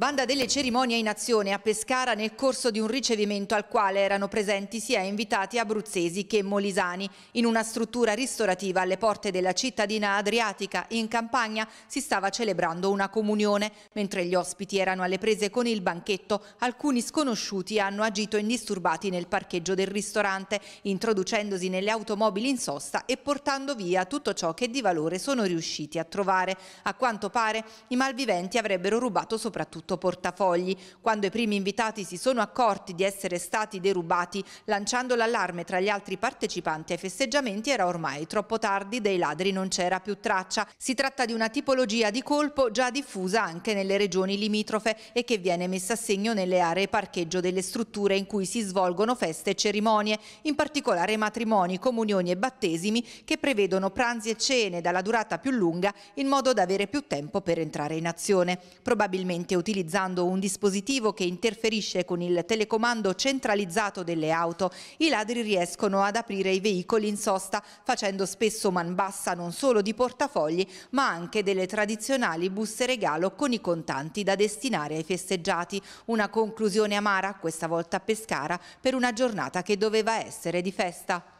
Banda delle cerimonie in azione a Pescara nel corso di un ricevimento al quale erano presenti sia invitati abruzzesi che molisani. In una struttura ristorativa alle porte della cittadina adriatica in Campagna si stava celebrando una comunione. Mentre gli ospiti erano alle prese con il banchetto, alcuni sconosciuti hanno agito indisturbati nel parcheggio del ristorante, introducendosi nelle automobili in sosta e portando via tutto ciò che di valore sono riusciti a trovare. A quanto pare i malviventi avrebbero rubato soprattutto portafogli. Quando i primi invitati si sono accorti di essere stati derubati, lanciando l'allarme tra gli altri partecipanti ai festeggiamenti, era ormai troppo tardi, dei ladri non c'era più traccia. Si tratta di una tipologia di colpo già diffusa anche nelle regioni limitrofe e che viene messa a segno nelle aree parcheggio delle strutture in cui si svolgono feste e cerimonie, in particolare matrimoni, comunioni e battesimi che prevedono pranzi e cene dalla durata più lunga in modo da avere più tempo per entrare in azione. Probabilmente utilizzando utilizzando un dispositivo che interferisce con il telecomando centralizzato delle auto. I ladri riescono ad aprire i veicoli in sosta facendo spesso man bassa non solo di portafogli ma anche delle tradizionali buste regalo con i contanti da destinare ai festeggiati. Una conclusione amara, questa volta a Pescara, per una giornata che doveva essere di festa.